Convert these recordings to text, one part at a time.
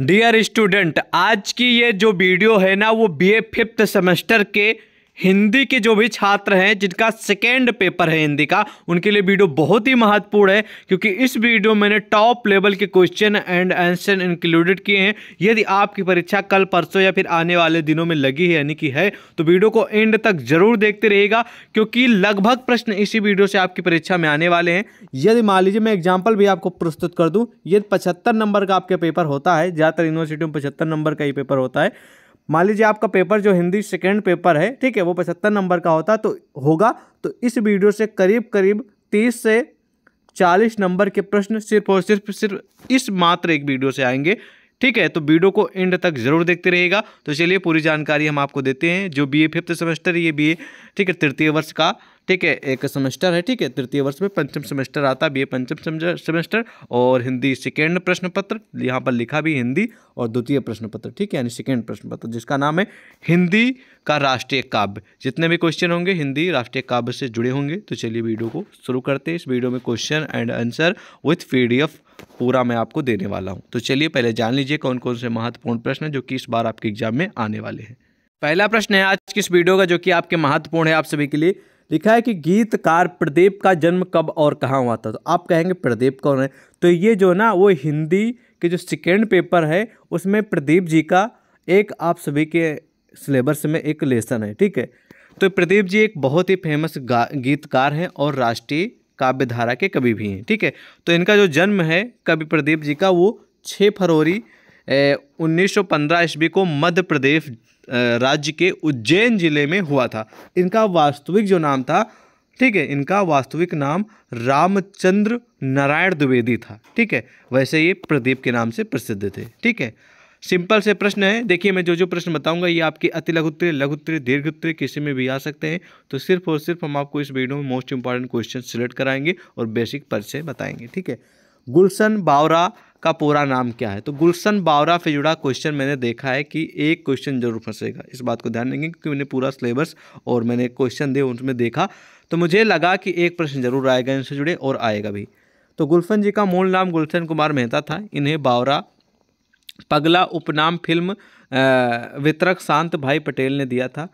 dear student आज की ये जो वीडियो है ना वो बीए फिफ्थ सेमेस्टर के हिंदी के जो भी छात्र हैं जिनका सेकेंड पेपर है हिंदी का उनके लिए वीडियो बहुत ही महत्वपूर्ण है क्योंकि इस वीडियो मैंने टॉप लेवल के क्वेश्चन एंड आंसर इंक्लूडेड किए हैं यदि आपकी परीक्षा कल परसों या फिर आने वाले दिनों में लगी है यानी कि है तो वीडियो को एंड तक जरूर देखते रहेगा क्योंकि लगभग प्रश्न इसी वीडियो से आपकी परीक्षा में आने वाले हैं यदि मान लीजिए मैं एग्जाम्पल भी आपको प्रस्तुत कर दूँ यदि पचहत्तर नंबर का आपका पेपर होता है ज़्यादातर यूनिवर्सिटी में पचहत्तर नंबर का ही पेपर होता है मान लीजिए आपका पेपर जो हिंदी सेकेंड पेपर है ठीक है वो पचहत्तर नंबर का होता तो होगा तो इस वीडियो से करीब करीब तीस से चालीस नंबर के प्रश्न सिर्फ और सिर्फ सिर्फ इस मात्र एक वीडियो से आएंगे ठीक है तो वीडियो को एंड तक जरूर देखते रहेगा तो चलिए पूरी जानकारी हम आपको देते हैं जो बी ए फिफ्थ सेमेस्टर ये बी ए ठीक है तृतीय वर्ष का ठीक है एक सेमेस्टर है ठीक है तृतीय वर्ष में पंचम सेमेस्टर आता है बी पंचम सेमेस्टर और हिंदी सेकेंड प्रश्न पत्र यहाँ पर लिखा भी हिंदी और द्वितीय प्रश्न पत्र ठीक है यानी सेकेंड प्रश्न पत्र जिसका नाम है हिंदी का राष्ट्रीय काव्य जितने भी क्वेश्चन होंगे हिंदी राष्ट्रीय काव्य से जुड़े होंगे तो चलिए वीडियो को शुरू करते हैं इस वीडियो में question and answer with P पूरा मैं आपको देने वाला हूँ तो चलिए पहले जान लीजिए कौन कौन से महत्वपूर्ण प्रश्न जो कि इस बार आपके एग्जाम में आने वाले हैं पहला प्रश्न है आज किस वीडियो का जो कि आपके महत्वपूर्ण है आप सभी के लिए लिखा है कि गीतकार प्रदीप का जन्म कब और कहाँ हुआ था तो आप कहेंगे प्रदीप कौन है तो ये जो ना वो हिंदी के जो सेकेंड पेपर है उसमें प्रदीप जी का एक आप सभी के सिलेबस में एक लेसन है ठीक है तो प्रदीप जी एक बहुत ही फेमस गीतकार हैं और राष्ट्रीय काव्य धारा के कवि भी हैं ठीक है तो इनका जो जन्म है कवि प्रदीप जी का वो छः फरवरी उन्नीस पंद्रह ईस्वी को मध्य प्रदेश राज्य के उज्जैन जिले में हुआ था इनका वास्तविक जो नाम था ठीक है इनका वास्तविक नाम रामचंद्र नारायण द्विवेदी था ठीक है वैसे ये प्रदीप के नाम से प्रसिद्ध थे ठीक है सिंपल से प्रश्न है देखिए मैं जो जो प्रश्न बताऊंगा ये आपके अति लघुत्तरी लघुत्तरी दीर्घोत्तरी किसी में भी आ सकते हैं तो सिर्फ और सिर्फ हम आपको इस वीडियो में मोस्ट इंपॉर्टेंट क्वेश्चन सिलेक्ट कराएंगे और बेसिक परिचय बताएंगे ठीक है गुलशन बावरा का पूरा नाम क्या है तो गुलशन बावरा से जुड़ा क्वेश्चन मैंने देखा है कि एक क्वेश्चन जरूर फंसेगा इस बात को ध्यान देंगे क्योंकि मैंने पूरा सिलेबस और मैंने क्वेश्चन दिए उसमें देखा तो मुझे लगा कि एक प्रश्न जरूर आएगा इनसे जुड़े और आएगा भी तो गुलशन जी का मूल नाम गुलशन कुमार मेहता था इन्हें बावरा पगला उपनाम फिल्म वितरक शांत भाई पटेल ने दिया था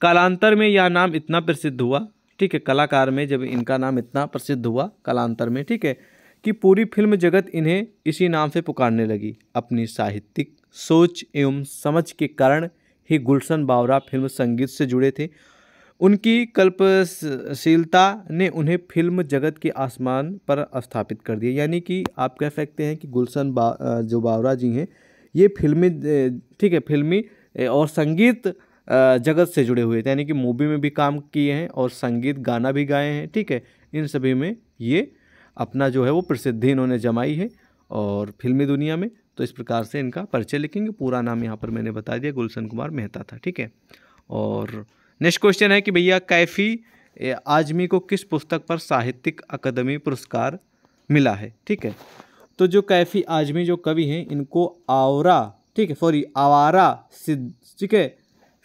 कालांतर में यह नाम इतना प्रसिद्ध हुआ ठीक है कलाकार में जब इनका नाम इतना प्रसिद्ध हुआ कालांतर में ठीक है कि पूरी फिल्म जगत इन्हें इसी नाम से पुकारने लगी अपनी साहित्यिक सोच एवं समझ के कारण ही गुलशन बावरा फिल्म संगीत से जुड़े थे उनकी कल्पशीलता ने उन्हें फिल्म जगत के आसमान पर स्थापित कर दिया यानी कि आप कह सकते हैं कि गुलशन बा जो बावरा जी हैं ये फिल्मी ठीक है फिल्मी और संगीत जगत से जुड़े हुए थे यानी कि मूवी में भी काम किए हैं और संगीत गाना भी गाए हैं ठीक है इन सभी में ये अपना जो है वो प्रसिद्धि इन्होंने जमाई है और फिल्मी दुनिया में तो इस प्रकार से इनका परिचय लिखेंगे पूरा नाम यहाँ पर मैंने बता दिया गुलशन कुमार मेहता था ठीक है और नेक्स्ट क्वेश्चन है कि भैया कैफ़ी आजमी को किस पुस्तक पर साहित्यिक अकादमी पुरस्कार मिला है ठीक है तो जो कैफ़ी आजमी जो कवि हैं इनको आवरा ठीक है सॉरी आवारा ठीक है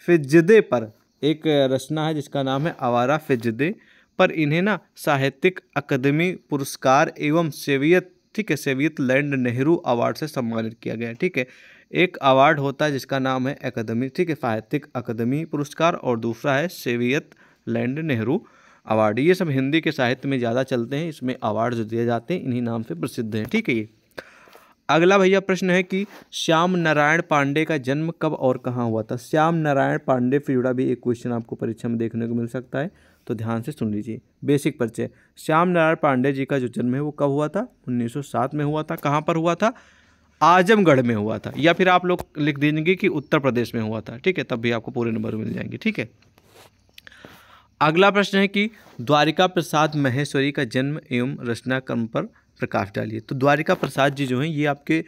फिजदे पर एक रचना है जिसका नाम है आवारा फिजदे पर इन्हें ना साहित्यिक अकादमी पुरस्कार एवं सेवियत ठीक है सेवियत लैंड नेहरू अवार्ड से सम्मानित किया गया ठीक है एक अवार्ड होता है जिसका नाम है अकादमी ठीक है साहित्यिक अकादमी पुरस्कार और दूसरा है सेवियत लैंड नेहरू अवार्ड ये सब हिंदी के साहित्य में ज़्यादा चलते हैं इसमें अवार्ड जो दिए जाते हैं इन्हीं नाम से प्रसिद्ध हैं ठीक है ये अगला भैया प्रश्न है कि श्याम नारायण पांडे का जन्म कब और कहाँ हुआ था श्याम नारायण पांडे से जुड़ा भी एक क्वेश्चन आपको परीक्षा में देखने को मिल सकता है तो ध्यान से सुन लीजिए बेसिक परिचय श्याम नारायण पांडे जी का जो जन्म है वो कब हुआ था 1907 में हुआ था कहाँ पर हुआ था आजमगढ़ में हुआ था या फिर आप लोग लिख देंगे कि उत्तर प्रदेश में हुआ था ठीक है तब भी आपको पूरे नंबर मिल जाएंगे ठीक है अगला प्रश्न है कि द्वारिका प्रसाद महेश्वरी का जन्म एवं रचना क्रम पर प्रकाश डालिए तो द्वारिका प्रसाद जी जो हैं ये आपके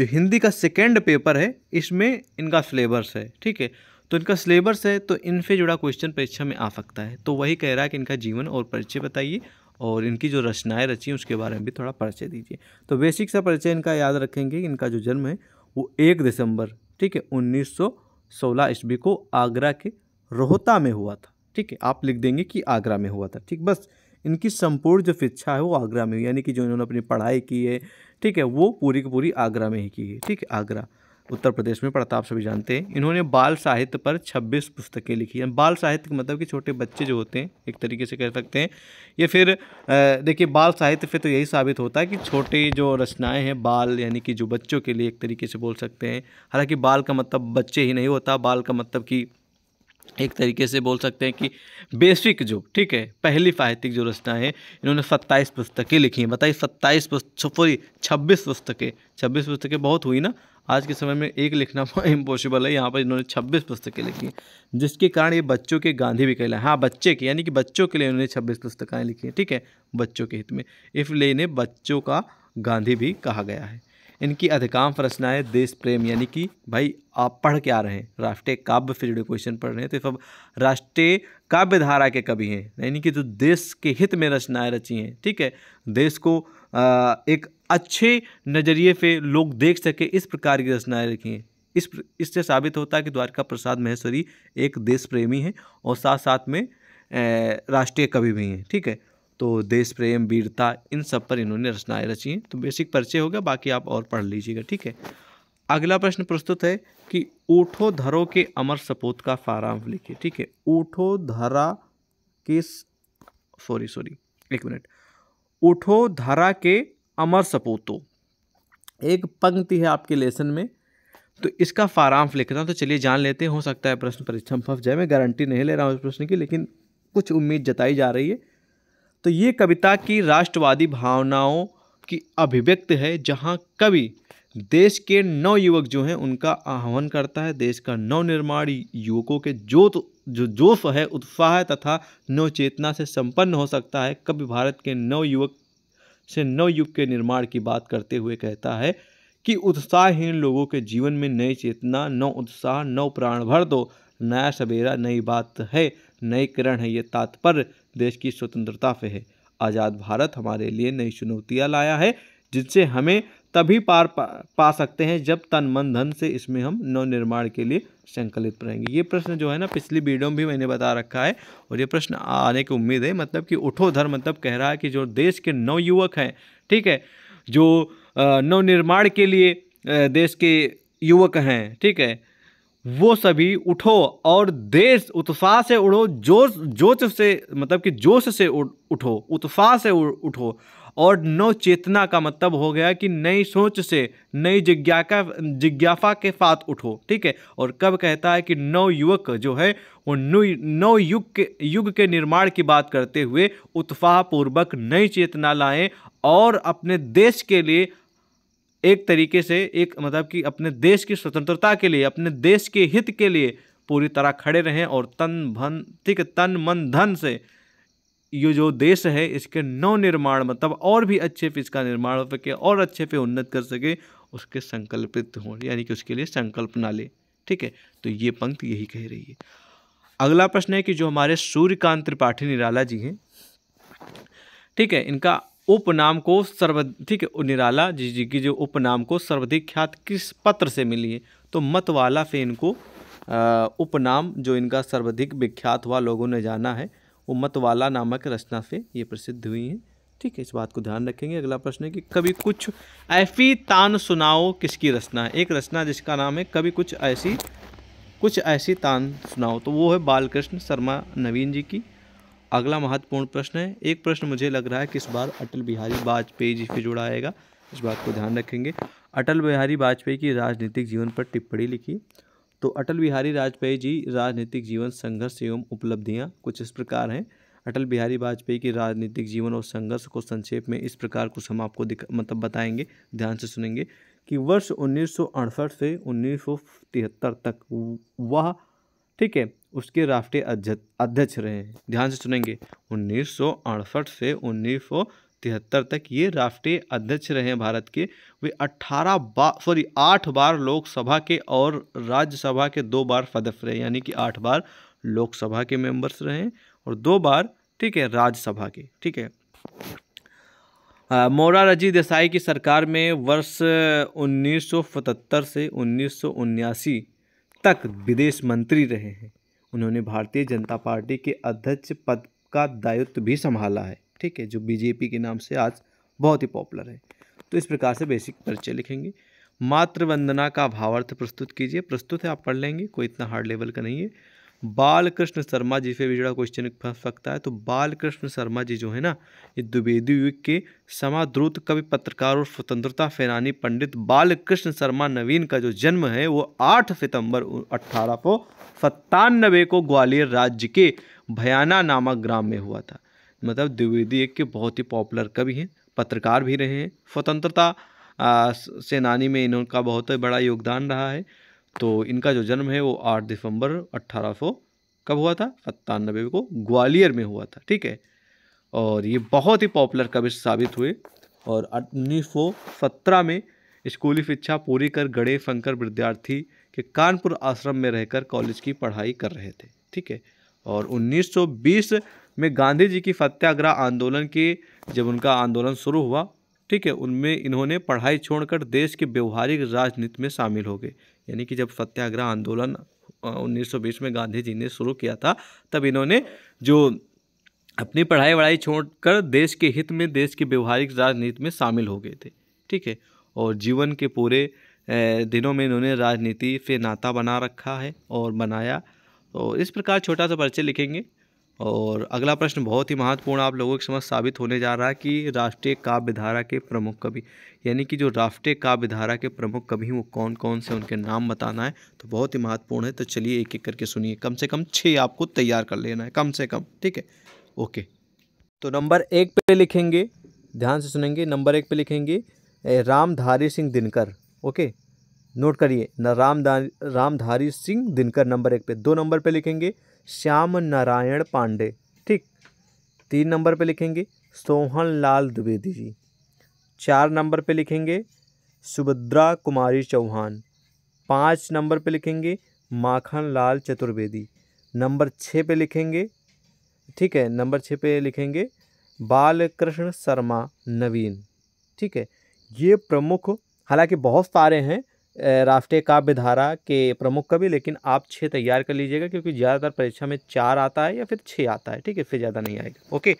जो हिंदी का सेकेंड पेपर है इसमें इनका सिलेबस है ठीक है तो इनका सिलेबस है तो इनसे जुड़ा क्वेश्चन परीक्षा में आ सकता है तो वही कह रहा है कि इनका जीवन और परिचय बताइए और इनकी जो रचनाएं रची उसके बारे में भी थोड़ा परिचय दीजिए तो बेसिक सा परिचय इनका याद रखेंगे कि इनका जो जन्म है वो एक दिसंबर ठीक है उन्नीस सौ ईस्वी को आगरा के रोहता में हुआ था ठीक है आप लिख देंगे कि आगरा में हुआ था ठीक बस इनकी संपूर्ण जो शिक्षा है वो आगरा में हुई यानी कि जो इन्होंने अपनी पढ़ाई की है ठीक है वो पूरी की पूरी आगरा में ही की है ठीक है आगरा उत्तर प्रदेश में पड़ता आप सभी जानते हैं इन्होंने बाल साहित्य पर 26 पुस्तकें लिखी हैं बाल साहित्य मतलब कि छोटे बच्चे जो होते हैं एक तरीके से कह सकते हैं ये फिर देखिए बाल साहित्य फिर तो यही साबित होता है कि छोटे जो रचनाएँ हैं बाल यानी कि जो बच्चों के लिए एक तरीके से बोल सकते हैं हालाँकि बाल का मतलब बच्चे ही नहीं होता बाल का मतलब कि एक तरीके से बोल सकते हैं कि बेसिक जो ठीक है पहली साहित्यिक जो रचना है इन्होंने 27 पुस्तकें लिखी हैं बताइए सत्ताईस सॉरी छब्बीस पुस्तकें छब्बीस पुस्तकें बहुत हुई ना आज के समय में एक लिखना इम्पॉसिबल है यहाँ पर इन्होंने 26 पुस्तकें लिखी जिसके कारण ये बच्चों के गांधी भी कहलाए हाँ बच्चे के यानी कि बच्चों के लिए इन्होंने 26 पुस्तकें लिखी हैं ठीक है बच्चों के हित में इसलिए इन्हें बच्चों का गांधी भी कहा गया है इनकी अधिकांश रचनाएं देश प्रेम यानी कि भाई आप पढ़ के आ रहे हैं राष्ट्रीय काव्य से जुड़े क्वेश्चन पढ़ रहे हैं तो सब राष्ट्रीय काव्य धारा के कवि हैं यानी कि जो देश के हित में रचनाएं रची हैं ठीक है देश को एक अच्छे नज़रिए पे लोग देख सके इस प्रकार की रचनाएं लिखी हैं इस इससे साबित होता है कि द्वारका प्रसाद महेश्वरी एक देश प्रेमी हैं और साथ साथ में राष्ट्रीय कवि भी हैं ठीक है तो देश प्रेम वीरता इन सब पर इन्होंने रचनाएं रची हैं तो बेसिक परिचय हो गया बाकी आप और पढ़ लीजिएगा ठीक है अगला प्रश्न प्रस्तुत है कि ऊठो धरो के अमर सपूत का फाराम लिखिए ठीक है ऊठो धरा के सॉरी सॉरी एक मिनट ऊठो धरा के अमर सपूतो एक पंक्ति है आपके लेसन में तो इसका फारांफ लिख रहा हूँ तो चलिए जान लेते हो सकता है प्रश्न परिश्रम में फंस जाए मैं गारंटी नहीं ले रहा हूँ इस प्रश्न की लेकिन कुछ उम्मीद जताई जा रही है तो ये कविता की राष्ट्रवादी भावनाओं की अभिव्यक्त है जहाँ कवि देश के नौ युवक जो हैं उनका आह्वान करता है देश का नवनिर्माण युवकों के जोत जो जोश है उत्साह तथा नवचेतना चेतना से संपन्न हो सकता है कवि भारत के नव युवक से नवयुग के निर्माण की बात करते हुए कहता है कि उत्साहहीन लोगों के जीवन में नई चेतना नव उत्साह नव प्राण भर दो नया सवेरा नई बात है नए किरण है ये तात्पर्य देश की स्वतंत्रता पे है आज़ाद भारत हमारे लिए नई चुनौतियाँ लाया है जिनसे हमें तभी पार पा, पा सकते हैं जब तन मन धन से इसमें हम नवनिर्माण के लिए संकलित रहेंगे ये प्रश्न जो है ना पिछली वीडियो में भी मैंने बता रखा है और ये प्रश्न आने की उम्मीद है मतलब कि उठो धर मतलब कह रहा है कि जो देश के नवयुवक हैं ठीक है जो नवनिर्माण के लिए देश के युवक हैं ठीक है वो सभी उठो और देश उत्साह से उड़ो जोश जोश से मतलब कि जोश से उठो उत्साह से उठो और नव चेतना का मतलब हो गया कि नई सोच से नई जिज्ञाका जिज्ञासा के साथ उठो ठीक है और कब कहता है कि नव युवक जो है वो नव युग के युग के निर्माण की बात करते हुए उत्साहपूर्वक नई चेतना लाएं और अपने देश के लिए एक तरीके से एक मतलब कि अपने देश की स्वतंत्रता के लिए अपने देश के हित के लिए पूरी तरह खड़े रहें और तन भन ठीक है तन मन धन से ये जो देश है इसके नव निर्माण मतलब और भी अच्छे पे इसका निर्माण हो सके और अच्छे पे उन्नत कर सके उसके संकल्पित हों यानी कि उसके लिए संकल्प ना ले ठीक है तो ये पंक्ति यही कह रही है अगला प्रश्न है कि जो हमारे सूर्यकांत त्रिपाठी निराला जी हैं ठीक है इनका उपनाम को सर्व ठीक है निराला जी जी की जो उपनाम को सर्वाधिक ख्यात किस पत्र से मिली है तो मतवाला से इनको उपनाम जो इनका सर्वाधिक विख्यात हुआ लोगों ने जाना है मतवाला नामक रचना से ये प्रसिद्ध हुई हैं ठीक है इस बात को ध्यान रखेंगे अगला प्रश्न है कि कभी कुछ ऐसी तान सुनाओ किसकी रचना है एक रचना जिसका नाम है कभी कुछ ऐसी कुछ ऐसी तान सुनाओ तो वो है बालकृष्ण शर्मा नवीन जी की अगला महत्वपूर्ण प्रश्न है एक प्रश्न मुझे लग रहा है कि इस बार अटल बिहारी वाजपेयी जी से जुड़ा आएगा इस बात को ध्यान रखेंगे अटल बिहारी वाजपेयी की राजनीतिक जीवन पर टिप्पणी लिखी तो अटल बिहारी वाजपेयी जी राजनीतिक जीवन संघर्ष एवं उपलब्धियाँ कुछ इस प्रकार हैं अटल बिहारी वाजपेयी के राजनीतिक जीवन और संघर्ष को संक्षेप में इस प्रकार कुछ हम आपको मतलब बताएंगे ध्यान से सुनेंगे कि वर्ष उन्नीस से उन्नीस तक वह ठीक है उसके राष्ट्रीय अध्यक्ष रहे हैं ध्यान से सुनेंगे उन्नीस से उन्नीस तिहत्तर तक ये राष्ट्रीय अध्यक्ष रहे भारत के वे 18 बार सॉरी आठ बार लोकसभा के और राज्यसभा के दो बार सदस्य रहे यानी कि आठ बार लोकसभा के मेंबर्स रहे और दो बार ठीक है राज्यसभा के ठीक है मोरारजी देसाई की सरकार में वर्ष 1977 से उन्नीस तक विदेश मंत्री रहे हैं उन्होंने भारतीय जनता पार्टी के अध्यक्ष पद का दायित्व भी संभाला है ठीक है जो बीजेपी के नाम से आज बहुत ही पॉपुलर है तो इस प्रकार से बेसिक परिचय लिखेंगे मातृवंदना का भावार्थ प्रस्तुत कीजिए प्रस्तुत है आप पढ़ लेंगे कोई इतना हार्ड लेवल का नहीं है बालकृष्ण शर्मा जी से भी जुड़ा क्वेश्चन फंस सकता है तो बालकृष्ण शर्मा जी जो है ना ये द्विवेदी युग के समाद्रुत कवि पत्रकार और स्वतंत्रता सेनानी पंडित बालकृष्ण शर्मा नवीन का जो जन्म है वो 8 सितंबर अट्ठारह सौ सत्तानबे को ग्वालियर राज्य के भयाना नामक ग्राम में हुआ था मतलब द्विवेदी एक के बहुत ही पॉपुलर कवि हैं पत्रकार भी रहे हैं स्वतंत्रता सेनानी में इनका बहुत ही बड़ा योगदान रहा है तो इनका जो जन्म है वो आठ दिसंबर अट्ठारह कब हुआ था सत्तानबे को ग्वालियर में हुआ था ठीक है और ये बहुत ही पॉपुलर कवि साबित हुए और उन्नीस सत्रह में स्कूली शिक्षा पूरी कर गड़े शंकर विद्यार्थी के कानपुर आश्रम में रहकर कॉलेज की पढ़ाई कर रहे थे ठीक है और 1920 में गांधी जी की सत्याग्रह आंदोलन के जब उनका आंदोलन शुरू हुआ ठीक है उनमें इन्होंने पढ़ाई छोड़कर देश के व्यवहारिक राजनीति में शामिल हो गए यानी कि जब सत्याग्रह आंदोलन 1920 में गांधी जी ने शुरू किया था तब इन्होंने जो अपनी पढ़ाई वढ़ाई छोड़कर देश के हित में देश की व्यवहारिक राजनीति में शामिल हो गए थे ठीक है और जीवन के पूरे दिनों में इन्होंने राजनीति से नाता बना रखा है और बनाया तो इस प्रकार छोटा सा परिचय लिखेंगे और अगला प्रश्न बहुत ही महत्वपूर्ण आप लोगों के समझ साबित होने जा रहा है कि राष्ट्रीय काव्य धारा के प्रमुख कवि यानी कि जो राष्ट्रीय काव्य धारा के प्रमुख कवि हैं वो कौन कौन से उनके नाम बताना है तो बहुत ही महत्वपूर्ण है तो चलिए एक एक करके सुनिए कम से कम छः आपको तैयार कर लेना है कम से कम ठीक है ओके तो नंबर एक पे लिखेंगे ध्यान से सुनेंगे नंबर एक पे लिखेंगे रामधारी सिंह दिनकर ओके नोट करिए न रामधारी रामधारी सिंह दिनकर नंबर एक पे दो नंबर पे लिखेंगे श्याम नारायण पांडे ठीक तीन नंबर पे लिखेंगे सोहन लाल द्विवेदी जी चार नंबर पे लिखेंगे सुभद्रा कुमारी चौहान पाँच नंबर पे लिखेंगे माखन लाल चतुर्वेदी नंबर छः पे लिखेंगे ठीक है नंबर छः पे लिखेंगे बाल कृष्ण शर्मा नवीन ठीक है ये प्रमुख हालांकि बहुत सारे हैं राष्ट्रीय काव्य धारा के प्रमुख कवि लेकिन आप छः तैयार कर लीजिएगा क्योंकि ज़्यादातर परीक्षा में चार आता है या फिर छः आता है ठीक है फिर ज़्यादा नहीं आएगा ओके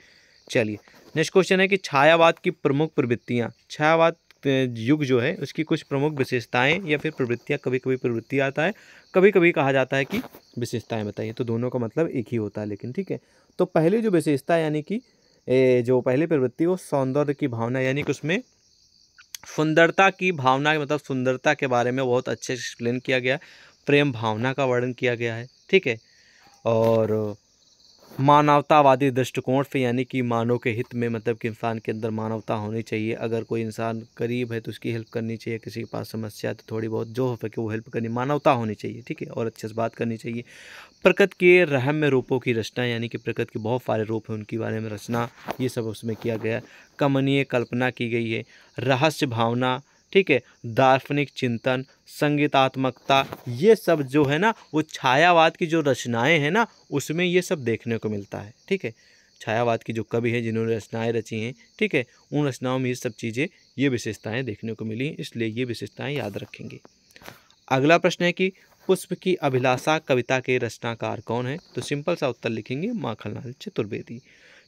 चलिए नेक्स्ट क्वेश्चन है कि छायावाद की प्रमुख प्रवृत्तियाँ छायावाद युग जो है उसकी कुछ प्रमुख विशेषताएं या फिर प्रवृत्तियाँ कभी कभी प्रवृत्ति आता है कभी कभी कहा जाता है कि विशेषताएं बताइए तो दोनों का मतलब एक ही होता है लेकिन ठीक है तो पहली जो विशेषता यानी कि जो पहली प्रवृत्ति वो सौंदर्य की भावना यानी कि उसमें सुंदरता की भावना मतलब सुंदरता के बारे में बहुत अच्छे से एक्सप्लेन किया गया प्रेम भावना का वर्णन किया गया है ठीक है और मानवतावादी दृष्टिकोण से यानी कि मानव के हित में मतलब कि इंसान के अंदर मानवता होनी चाहिए अगर कोई इंसान गरीब है तो उसकी हेल्प करनी चाहिए किसी के पास समस्या है तो थोड़ी बहुत जो हो सके वो हेल्प करनी मानवता होनी चाहिए ठीक है और अच्छे से बात करनी चाहिए प्रकृति के रहम में रूपों की रचना यानी कि प्रकृति के बहुत सारे रूप हैं उनके बारे में रचना ये सब उसमें किया गया कमनीय कल्पना की गई है रहस्य भावना ठीक है दार्शनिक चिंतन संगीतात्मकता ये सब जो है ना वो छायावाद की जो रचनाएं हैं ना उसमें ये सब देखने को मिलता है ठीक है छायावाद की जो कवि हैं जिन्होंने रचनाएं रची हैं ठीक है उन रचनाओं में ये सब चीज़ें ये विशेषताएं देखने को मिली इसलिए ये विशेषताएं याद रखेंगे अगला प्रश्न है कि पुष्प की अभिलाषा कविता के रचनाकार कौन है तो सिंपल सा उत्तर लिखेंगे माखनलाल चतुर्वेदी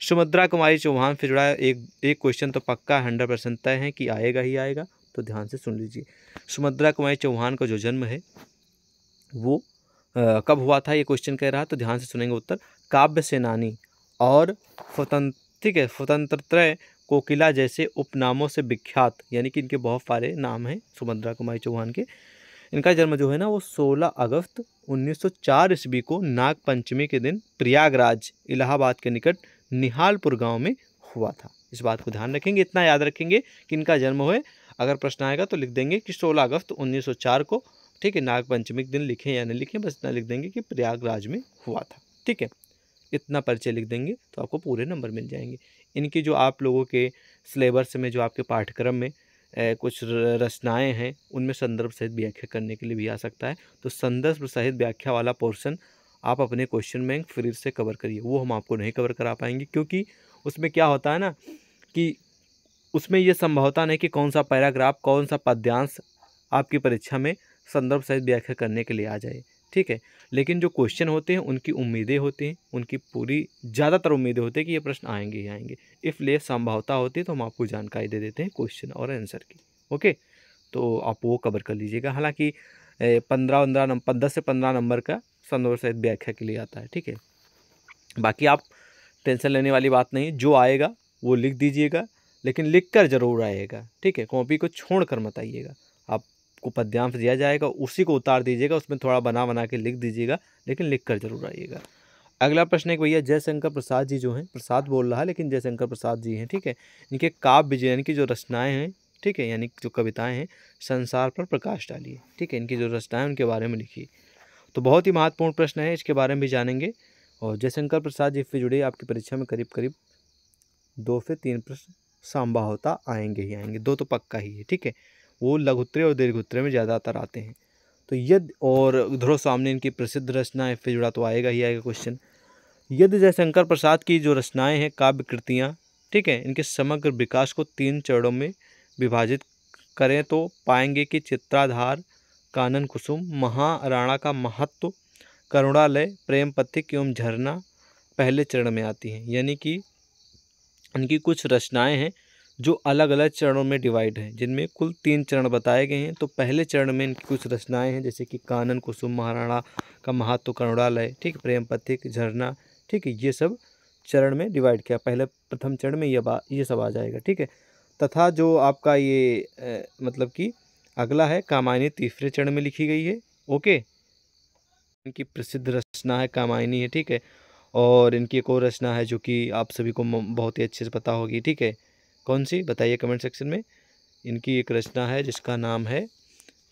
सुमद्रा कुमारी चौहान से जुड़ा एक एक क्वेश्चन तो पक्का हंड्रेड परसेंट तय है कि आएगा ही आएगा तो ध्यान से सुन लीजिए सुमद्रा कुमारी चौहान का जो जन्म है वो आ, कब हुआ था ये क्वेश्चन कह रहा तो ध्यान से सुनेंगे उत्तर काव्य सेनानी और स्वतंत्र ठीक है स्वतंत्रत्रय कोकिला जैसे उपनामों से विख्यात यानी कि इनके बहुत सारे नाम हैं सुमद्रा कुमारी चौहान के इनका जन्म जो है ना वो 16 अगस्त 1904 ईस्वी को नाग पंचमी के दिन प्रयागराज इलाहाबाद के निकट निहालपुर गांव में हुआ था इस बात को ध्यान रखेंगे इतना याद रखेंगे कि इनका जन्म हुए अगर प्रश्न आएगा तो लिख देंगे कि 16 अगस्त 1904 को ठीक है नाग पंचमी के दिन लिखें या नहीं लिखें बस इतना लिख देंगे कि प्रयागराज में हुआ था ठीक है इतना परिचय लिख देंगे तो आपको पूरे नंबर मिल जाएंगे इनकी जो आप लोगों के सिलेबस में जो आपके पाठ्यक्रम में कुछ रचनाएं हैं उनमें संदर्भ सहित व्याख्या करने के लिए भी आ सकता है तो संदर्भ सहित व्याख्या वाला पोर्शन आप अपने क्वेश्चन बैंक फिर से कवर करिए वो हम आपको नहीं कवर करा पाएंगे क्योंकि उसमें क्या होता है ना कि उसमें यह संभवता नहीं कि कौन सा पैराग्राफ कौन सा पद्यांश आपकी परीक्षा में संदर्भ सहित व्याख्या करने के लिए आ जाए ठीक है लेकिन जो क्वेश्चन होते हैं उनकी उम्मीदें होती हैं उनकी पूरी ज़्यादातर उम्मीदें होती है कि ये प्रश्न आएंगे ही आएंगे इफ़ ले संभावता होती है तो हम आपको जानकारी दे देते हैं क्वेश्चन और आंसर की ओके तो आप वो कवर कर लीजिएगा हालाँकि पंद्रह पंद्रह नंबर दस से पंद्रह नंबर का संदर्भ सहित व्याख्या के लिए आता है ठीक है बाकी आप टेंशन लेने वाली बात नहीं है जो आएगा वो लिख दीजिएगा लेकिन लिख कर ज़रूर आएगा ठीक है कॉपी को छोड़ कर मत आइएगा आप आपको पद्यांश दिया जाएगा उसी को उतार दीजिएगा उसमें थोड़ा बना बना के लिख दीजिएगा लेकिन लिख कर जरूर आइएगा अगला प्रश्न एक भैया जयशंकर प्रसाद जी जो हैं प्रसाद बोल रहा है लेकिन जयशंकर प्रसाद जी हैं ठीक है इनके काव्य विजयन की जो रचनाएँ हैं ठीक है यानी जो कविताएँ हैं संसार पर प्रकाश डालिए ठीक है इनकी जो रचनाएँ उनके बारे में लिखिए तो बहुत ही महत्वपूर्ण प्रश्न है इसके बारे में भी जानेंगे और जयशंकर प्रसाद जी से जुड़े आपकी परीक्षा में करीब करीब दो से तीन प्रश्न संभावता आएंगे ही आएंगे दो तो पक्का ही है ठीक है वो लघुत्तरे और दीर्घुत्रे में ज़्यादातर आते हैं तो यद और ध्रुव सामने इनकी प्रसिद्ध रचना है फिर जुड़ा तो आएगा ही आएगा क्वेश्चन यद जयशंकर प्रसाद की जो रचनाएं हैं काव्य कृतियाँ ठीक है इनके समग्र विकास को तीन चरणों में विभाजित करें तो पाएंगे कि चित्राधार कानन कुसुम महाराणा का महत्व करुणालय प्रेम पथिक एवं झरना पहले चरण में आती हैं यानी कि इनकी कुछ रचनाएं हैं जो अलग अलग चरणों में डिवाइड हैं जिनमें कुल तीन चरण बताए गए हैं तो पहले चरण में इनकी कुछ रचनाएं हैं जैसे कि कानन कुसुम महाराणा का महात्व करुणालय ठीक प्रेम पथिक झरना ठीक है ये सब चरण में डिवाइड किया पहले प्रथम चरण में ये बात ये सब आ जाएगा ठीक है तथा जो आपका ये ए, मतलब कि अगला है कामायनी तीसरे चरण में लिखी गई है ओके इनकी प्रसिद्ध रचना है कामायनी है ठीक है और इनकी एक और रचना है जो कि आप सभी को बहुत ही अच्छे से पता होगी ठीक है कौन सी बताइए कमेंट सेक्शन में इनकी एक रचना है जिसका नाम है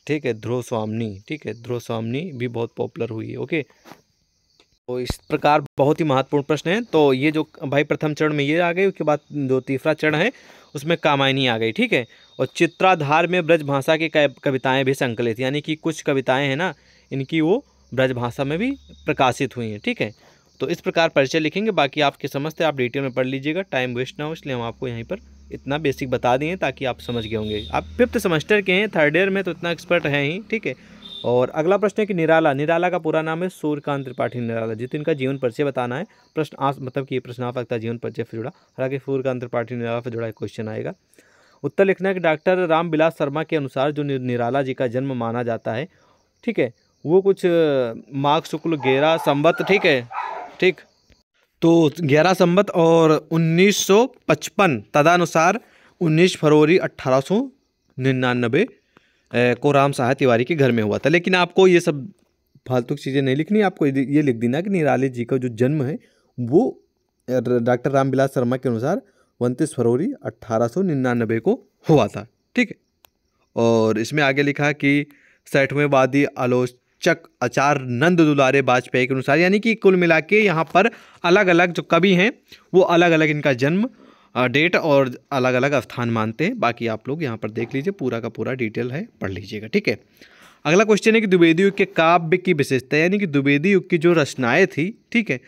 ठीक है ध्रुव स्वामनी ठीक है ध्रुव स्वामनी भी बहुत पॉपुलर हुई है ओके तो इस प्रकार बहुत ही महत्वपूर्ण प्रश्न है तो ये जो भाई प्रथम चरण में ये आ गई उसके बाद जो तीसरा चरण है उसमें कामायनी आ गई ठीक है और चित्राधार में ब्रज भाषा की कविताएं भी संकलित यानी कि कुछ कविताएं हैं ना इनकी वो ब्रज भाषा में भी प्रकाशित हुई हैं ठीक है तो इस प्रकार परिचय लिखेंगे बाकी आपके समझते आप डिटेल में पढ़ लीजिएगा टाइम वेस्ट ना हो इसलिए हम आपको यहीं पर इतना बेसिक बता दिए ताकि आप समझ गए होंगे आप फिफ्थ सेमेस्टर के हैं थर्ड ईयर में तो इतना एक्सपर्ट हैं ही ठीक है और अगला प्रश्न है कि निराला निराला का पूरा नाम है सूर्यकांत त्रिपाठी निराला जितने इनका जीवन परिचय बताना है प्रश्न आ मतलब कि ये प्रश्न आ सकता है जीवन परिचय से जुड़ा हालांकि सूर्यकांत त्रिपाठी निराला से जुड़ा एक क्वेश्चन आएगा उत्तर लिखना है कि डॉक्टर रामविलास शर्मा के अनुसार जो निराला जी का जन्म माना जाता है ठीक है वो कुछ माघ शुक्ल गेरा संबत ठीक है ठीक तो 11 संबत और 1955 तदानुसार 19 फरवरी अट्ठारह को राम शाह तिवारी के घर में हुआ था लेकिन आपको ये सब फालतू की चीज़ें नहीं लिखनी आपको ये लिख देना कि निराले जी का जो जन्म है वो डॉक्टर रामविलास शर्मा के अनुसार उनतीस फरवरी अट्ठारह को हुआ था ठीक है और इसमें आगे लिखा कि सैठवें वादी आलोच चक आचार नंद दुलारे वाजपेयी के अनुसार यानी कि कुल मिला के यहाँ पर अलग अलग जो कवि हैं वो अलग अलग इनका जन्म डेट और अलग अलग स्थान मानते हैं बाकी आप लोग यहाँ पर देख लीजिए पूरा का पूरा डिटेल है पढ़ लीजिएगा ठीक है अगला क्वेश्चन है कि द्विवेदी युग के काव्य की विशेषता यानी कि द्विवेदी युग की जो रचनाएँ थी ठीक है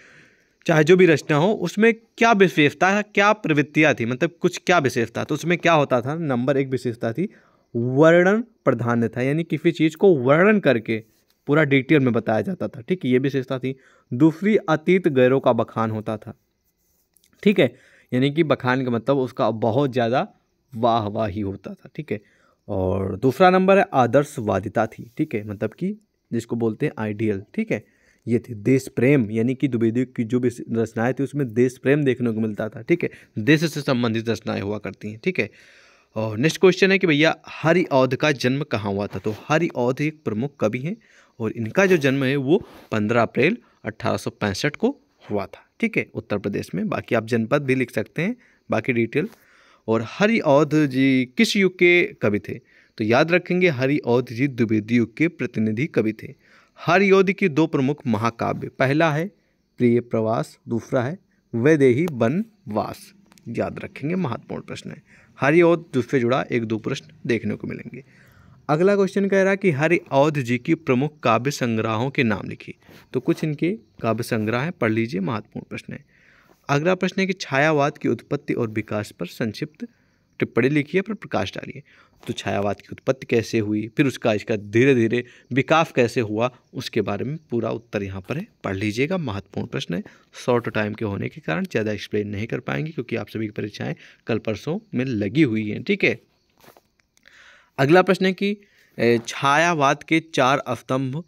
चाहे जो भी रचना हो उसमें क्या विशेषता क्या प्रवृत्तियाँ थी मतलब कुछ क्या विशेषता तो उसमें क्या होता था नंबर एक विशेषता थी वर्णन प्रधान था यानी किसी चीज़ को वर्णन करके पूरा डिटेल में बताया जाता था ठीक है ये विशेषता थी दूसरी अतीत गैरों का बखान होता था ठीक है यानी कि बखान का मतलब उसका बहुत ज़्यादा वाह वाही होता था ठीक है और दूसरा नंबर है आदर्शवादिता थी ठीक है मतलब कि जिसको बोलते हैं आइडियल ठीक है ये थी देश प्रेम यानी कि द्विवेदी की जो भी रचनाएं थी उसमें देश प्रेम देखने को मिलता था ठीक है देश से संबंधित रचनाएं हुआ करती हैं ठीक है और नेक्स्ट क्वेश्चन है कि भैया हरिऔध का जन्म कहाँ हुआ था तो हरिऔध एक प्रमुख कवि हैं और इनका जो जन्म है वो पंद्रह अप्रैल अट्ठारह को हुआ था ठीक है उत्तर प्रदेश में बाकी आप जनपद भी लिख सकते हैं बाकी डिटेल और हरि औध जी किस युग के कवि थे तो याद रखेंगे हरि औध जी द्विवेदी युग के प्रतिनिधि कवि थे औध की दो प्रमुख महाकाव्य पहला है प्रिय प्रवास दूसरा है वैदेही वनवास याद रखेंगे महत्वपूर्ण प्रश्न है हरि औध दूसरे जुड़ा एक दो प्रश्न देखने को मिलेंगे अगला क्वेश्चन कह रहा है कि हरि अवध जी की प्रमुख काव्य संग्रहों के नाम लिखिए तो कुछ इनके काव्य संग्रह हैं पढ़ लीजिए महत्वपूर्ण प्रश्न है अगला प्रश्न है कि छायावाद की उत्पत्ति और विकास पर संक्षिप्त टिप्पणी लिखिए पर प्रकाश डालिए तो छायावाद की उत्पत्ति कैसे हुई फिर उसका इसका धीरे धीरे विकास कैसे हुआ उसके बारे में पूरा उत्तर यहाँ पर है पढ़ लीजिएगा महत्वपूर्ण प्रश्न है शॉर्ट टाइम के होने के कारण ज़्यादा एक्सप्लेन नहीं कर पाएंगे क्योंकि आप सभी की परीक्षाएँ कल परसों में लगी हुई हैं ठीक है अगला प्रश्न है कि छायावाद के चार स्तंभ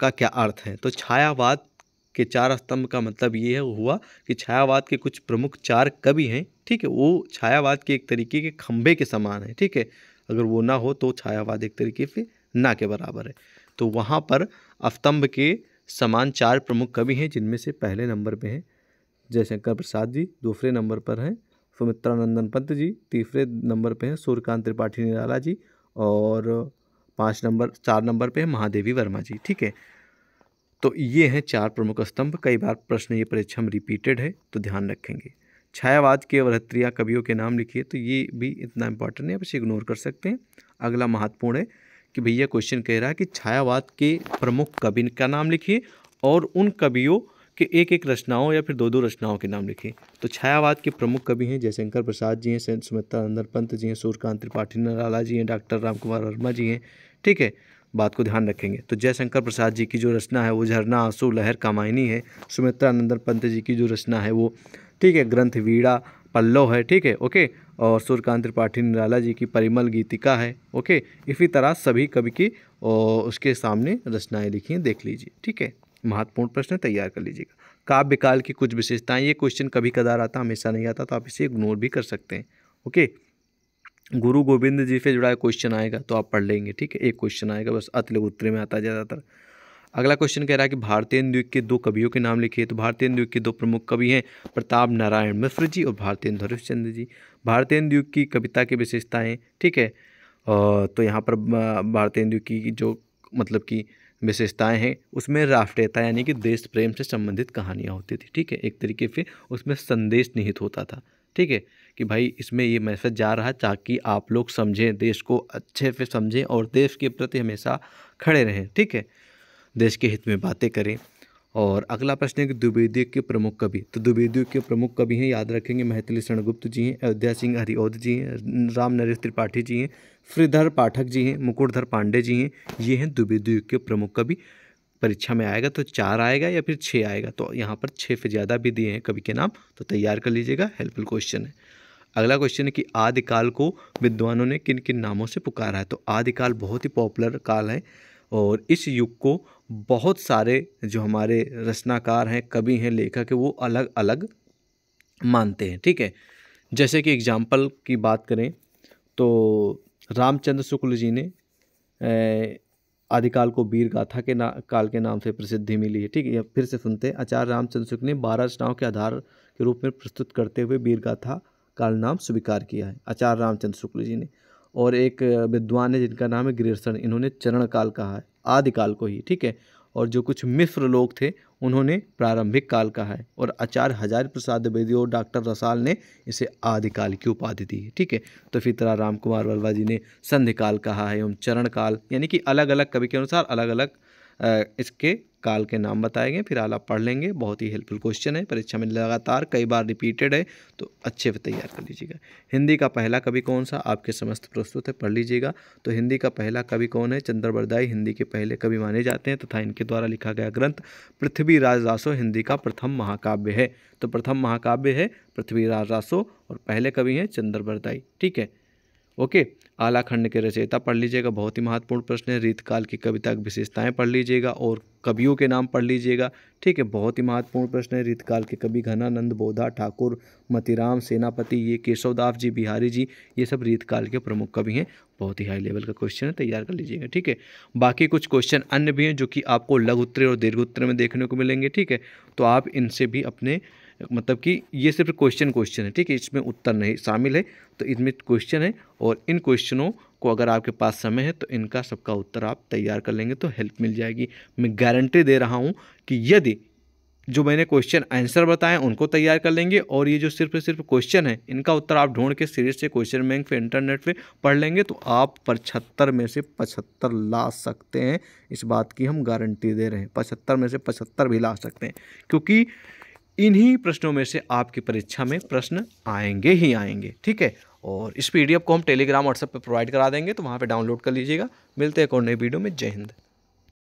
का क्या अर्थ है तो छायावाद के चार स्तंभ का मतलब ये है हुआ कि छायावाद के कुछ प्रमुख चार कवि हैं ठीक है वो छायावाद के एक तरीके के खंभे के समान है ठीक है अगर वो ना हो तो छायावाद एक तरीके से ना के बराबर है तो वहाँ पर अस्तंभ के समान चार प्रमुख कवि हैं जिनमें से पहले नंबर पे हैं जयशंकर प्रसाद जी दूसरे नंबर पर हैं सुमित्रा नंदन पंत जी तीसरे नंबर पे हैं सूर्यकांत त्रिपाठी निराला जी और पाँच नंबर चार नंबर पे हैं महादेवी वर्मा जी ठीक है तो ये हैं चार प्रमुख स्तंभ कई बार प्रश्न ये परीक्षा में रिपीटेड है तो ध्यान रखेंगे छायावाद के वृत्तिया कवियों के नाम लिखिए तो ये भी इतना इंपॉर्टेंट है आप इसे इग्नोर कर सकते हैं अगला महत्वपूर्ण है कि भैया क्वेश्चन कह रहा है कि छायावाद के प्रमुख कवि का नाम लिखिए और उन कवियों कि एक एक रचनाओं या फिर दो दो रचनाओं के नाम लिखें तो छायावाद के प्रमुख कवि हैं जयशंकर प्रसाद जी हैं सेंट सुमित्रा नंदन पंत जी हैं सूर्यकांत त्रिपाठी नराला जी हैं डॉक्टर राम कुमार वर्मा जी हैं ठीक है बात को ध्यान रखेंगे तो जयशंकर प्रसाद जी की जो रचना है वो झरना आंसू लहर कामायनी है सुमित्रा नंदन पंत जी की जो रचना है वो ठीक है ग्रंथ वीड़ा पल्लव है ठीक है ओके और सूर्यकांत त्रिपाठी निराला जी की परिमल गीतिका है ओके इसी तरह सभी कवि की और उसके सामने रचनाएं लिखी हैं देख लीजिए ठीक है महत्वपूर्ण प्रश्न तैयार कर लीजिएगा काव्य काल की कुछ विशेषताएं ये क्वेश्चन कभी कदार आता हमेशा नहीं आता तो आप इसे इग्नोर भी कर सकते हैं ओके गुरु गोविंद जी से जुड़ा क्वेश्चन आएगा तो आप पढ़ लेंगे ठीक है एक क्वेश्चन आएगा बस अतले उत्तर में आता है ज़्यादातर अगला क्वेश्चन कह रहा है कि भारतीय द्वीप के दो कवियों के नाम लिखिए तो भारतीय द्वीप के दो प्रमुख कवि हैं प्रताप नारायण मिश्र जी और भारतीय हरिश्चंद्र जी भारतीय द्वीप की कविता की विशेषताएँ ठीक है तो यहाँ पर भारतीय द्वीप की जो मतलब कि विशेषताएं हैं उसमें राष्ट्रीयता यानी कि देश प्रेम से संबंधित कहानियाँ होती थी ठीक है एक तरीके से उसमें संदेश निहित होता था ठीक है कि भाई इसमें ये मैसेज जा रहा है ताकि आप लोग समझें देश को अच्छे से समझें और देश के प्रति हमेशा खड़े रहें ठीक है देश के हित में बातें करें और अगला प्रश्न है कि द्विवेदी के प्रमुख कवि तो द्विवेदी के प्रमुख कवि हैं याद रखेंगे मैथिली शरणगुप्त जी हैं अयोध्या सिंह हरिओद जी हैं राम नरेश त्रिपाठी जी हैं श्रीधर पाठक जी हैं मुकुटधर पांडे जी हैं ये हैं द्विवेदी के प्रमुख कवि परीक्षा में आएगा तो चार आएगा या फिर छः आएगा तो यहाँ पर छः से ज़्यादा भी दिए हैं कवि के नाम तो तैयार कर लीजिएगा हेल्पफुल क्वेश्चन है अगला क्वेश्चन है कि आदिकाल को विद्वानों ने किन किन नामों से पुकारा है तो आदिकाल बहुत ही पॉपुलर काल है और इस युग को बहुत सारे जो हमारे रचनाकार हैं कवि हैं लेखक हैं वो अलग अलग मानते हैं ठीक है जैसे कि एग्जाम्पल की बात करें तो रामचंद्र शुक्ल जी ने आदिकाल को वीर गाथा के ना काल के नाम से प्रसिद्धि मिली है ठीक है फिर से सुनते हैं आचार्य रामचंद्र शुक्ल ने बारह रचनाओं के आधार के रूप में प्रस्तुत करते हुए वीर गाथा काल नाम स्वीकार किया है आचार्य रामचंद्र शुक्ल जी ने और एक विद्वान है जिनका नाम है ग्रीर्सन इन्होंने चरण काल कहा है आदिकाल को ही ठीक है और जो कुछ मिस्र लोग थे उन्होंने प्रारंभिक काल कहा है और आचार्य हजार प्रसाद द्विवेदी और डॉक्टर रसाल ने इसे आदिकाल की उपाधि दी है ठीक है तो फिर तरह राम कुमार वर्मा जी ने संधिकाल कहा है एवं चरण काल यानी कि अलग अलग कवि के अनुसार अलग अलग इसके काल के नाम बताए गए फिर आप पढ़ लेंगे बहुत ही हेल्पफुल क्वेश्चन है परीक्षा में लगातार कई बार रिपीटेड है तो अच्छे से तैयार कर लीजिएगा हिंदी का पहला कवि कौन सा आपके समस्त प्रस्तुत है पढ़ लीजिएगा तो हिंदी का पहला कवि कौन है चंद्रवरदाई हिंदी के पहले कवि माने जाते हैं तथा तो इनके द्वारा लिखा गया ग्रंथ पृथ्वीराज रासो हिंदी का प्रथम महाकाव्य है तो प्रथम महाकाव्य है पृथ्वीराज रासो और पहले कवि हैं चंद्रवरदाई ठीक है ओके आलाखंड के रचयिता पढ़ लीजिएगा बहुत ही महत्वपूर्ण प्रश्न है रीतकाल की कविता की विशेषताएं पढ़ लीजिएगा और कवियों के नाम पढ़ लीजिएगा ठीक है बहुत ही महत्वपूर्ण प्रश्न है रीतकाल के कवि घनानंद बोधा ठाकुर मतिराम सेनापति ये केशवदास जी बिहारी जी ये सब रीतकाल के प्रमुख कवि हैं बहुत ही हाई लेवल का क्वेश्चन है तैयार कर लीजिएगा ठीक है बाकी कुछ क्वेश्चन अन्य भी हैं जो कि आपको लघु उत्तर और दीर्घ उत्तर में देखने को मिलेंगे ठीक है तो आप इनसे भी अपने मतलब कि ये सिर्फ क्वेश्चन क्वेश्चन है ठीक है इसमें उत्तर नहीं शामिल है तो इसमें क्वेश्चन है और इन क्वेश्चनों को अगर आपके पास समय है तो इनका सबका उत्तर आप तैयार कर लेंगे तो हेल्प मिल जाएगी मैं गारंटी दे रहा हूँ कि यदि जो मैंने क्वेश्चन आंसर बताए उनको तैयार कर लेंगे और ये जो सिर्फ सिर्फ क्वेश्चन है इनका उत्तर आप ढूंढ के सीरीज से क्वेश्चन बैंक पे इंटरनेट पे पढ़ लेंगे तो आप पचहत्तर में से पचहत्तर ला सकते हैं इस बात की हम गारंटी दे रहे हैं पचहत्तर में से पचहत्तर भी ला सकते हैं क्योंकि इन्हीं प्रश्नों में से आपकी परीक्षा में प्रश्न आएंगे ही आएंगे ठीक है और इस पीडीएफ को हम टेलीग्राम व्हाट्सएप पर प्रोवाइड करा देंगे तो वहाँ पे डाउनलोड कर लीजिएगा मिलते हैं एक और नई वीडियो में जय हिंद